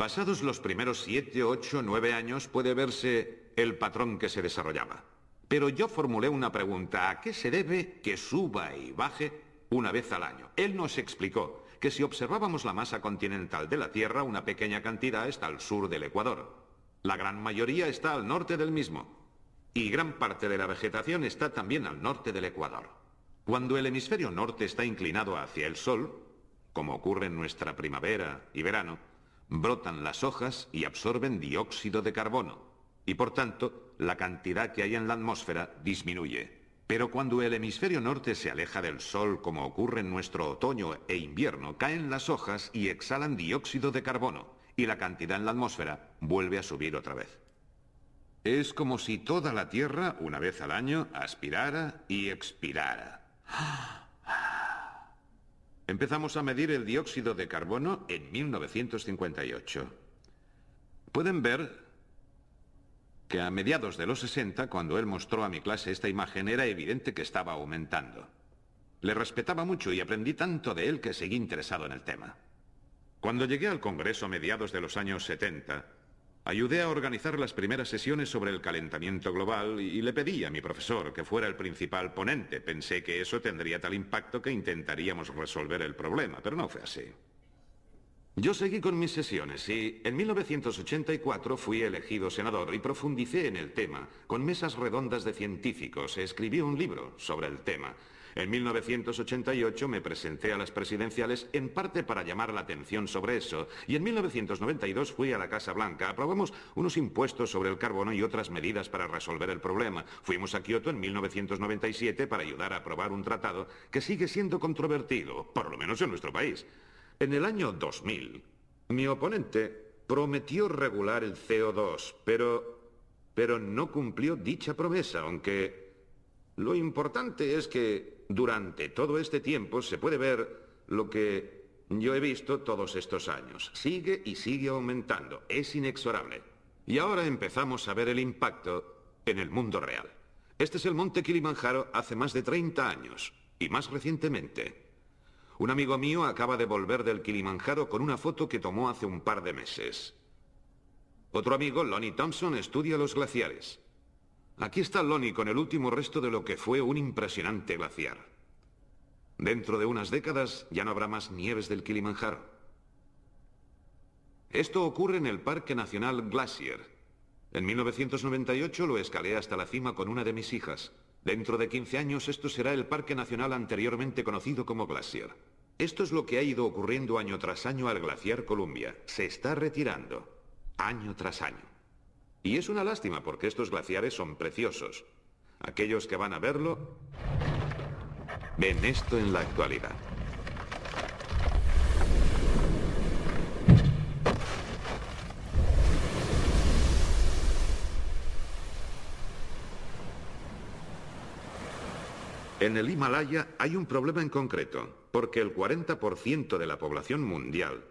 Pasados los primeros siete, ocho, nueve años puede verse el patrón que se desarrollaba. Pero yo formulé una pregunta, ¿a qué se debe que suba y baje una vez al año? Él nos explicó que si observábamos la masa continental de la Tierra, una pequeña cantidad está al sur del Ecuador. La gran mayoría está al norte del mismo. Y gran parte de la vegetación está también al norte del Ecuador. Cuando el hemisferio norte está inclinado hacia el Sol, como ocurre en nuestra primavera y verano, brotan las hojas y absorben dióxido de carbono, y por tanto la cantidad que hay en la atmósfera disminuye. Pero cuando el hemisferio norte se aleja del sol, como ocurre en nuestro otoño e invierno, caen las hojas y exhalan dióxido de carbono, y la cantidad en la atmósfera vuelve a subir otra vez. Es como si toda la Tierra, una vez al año, aspirara y expirara. ¡Ah! Empezamos a medir el dióxido de carbono en 1958. Pueden ver que a mediados de los 60, cuando él mostró a mi clase esta imagen, era evidente que estaba aumentando. Le respetaba mucho y aprendí tanto de él que seguí interesado en el tema. Cuando llegué al Congreso a mediados de los años 70, Ayudé a organizar las primeras sesiones sobre el calentamiento global y le pedí a mi profesor que fuera el principal ponente. Pensé que eso tendría tal impacto que intentaríamos resolver el problema, pero no fue así. Yo seguí con mis sesiones y en 1984 fui elegido senador y profundicé en el tema. Con mesas redondas de científicos escribí un libro sobre el tema. En 1988 me presenté a las presidenciales en parte para llamar la atención sobre eso y en 1992 fui a la Casa Blanca. Aprobamos unos impuestos sobre el carbono y otras medidas para resolver el problema. Fuimos a Kioto en 1997 para ayudar a aprobar un tratado que sigue siendo controvertido, por lo menos en nuestro país. En el año 2000, mi oponente prometió regular el CO2, pero pero no cumplió dicha promesa, aunque lo importante es que durante todo este tiempo se puede ver lo que yo he visto todos estos años. Sigue y sigue aumentando. Es inexorable. Y ahora empezamos a ver el impacto en el mundo real. Este es el monte Kilimanjaro hace más de 30 años, y más recientemente. Un amigo mío acaba de volver del Kilimanjaro con una foto que tomó hace un par de meses. Otro amigo, Lonnie Thompson, estudia los glaciares. Aquí está Lonnie con el último resto de lo que fue un impresionante glaciar. Dentro de unas décadas ya no habrá más nieves del Kilimanjaro. Esto ocurre en el Parque Nacional Glacier. En 1998 lo escalé hasta la cima con una de mis hijas. Dentro de 15 años esto será el Parque Nacional anteriormente conocido como Glacier. Esto es lo que ha ido ocurriendo año tras año al glaciar Columbia. Se está retirando, año tras año. Y es una lástima porque estos glaciares son preciosos. Aquellos que van a verlo ven esto en la actualidad. En el Himalaya hay un problema en concreto, porque el 40% de la población mundial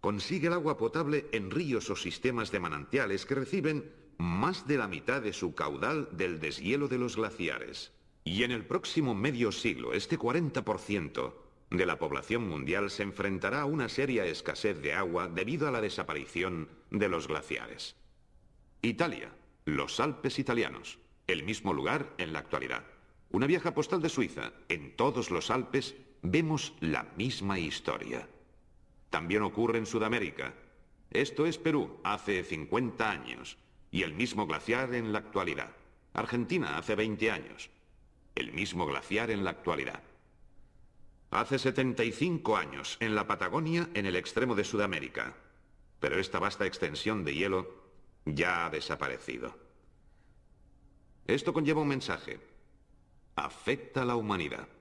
consigue el agua potable en ríos o sistemas de manantiales que reciben más de la mitad de su caudal del deshielo de los glaciares. Y en el próximo medio siglo, este 40% de la población mundial se enfrentará a una seria escasez de agua debido a la desaparición de los glaciares. Italia, los Alpes italianos, el mismo lugar en la actualidad. Una vieja postal de Suiza, en todos los Alpes vemos la misma historia. También ocurre en Sudamérica. Esto es Perú, hace 50 años, y el mismo glaciar en la actualidad. Argentina, hace 20 años. El mismo glaciar en la actualidad. Hace 75 años, en la Patagonia, en el extremo de Sudamérica. Pero esta vasta extensión de hielo ya ha desaparecido. Esto conlleva un mensaje. Afecta a la humanidad.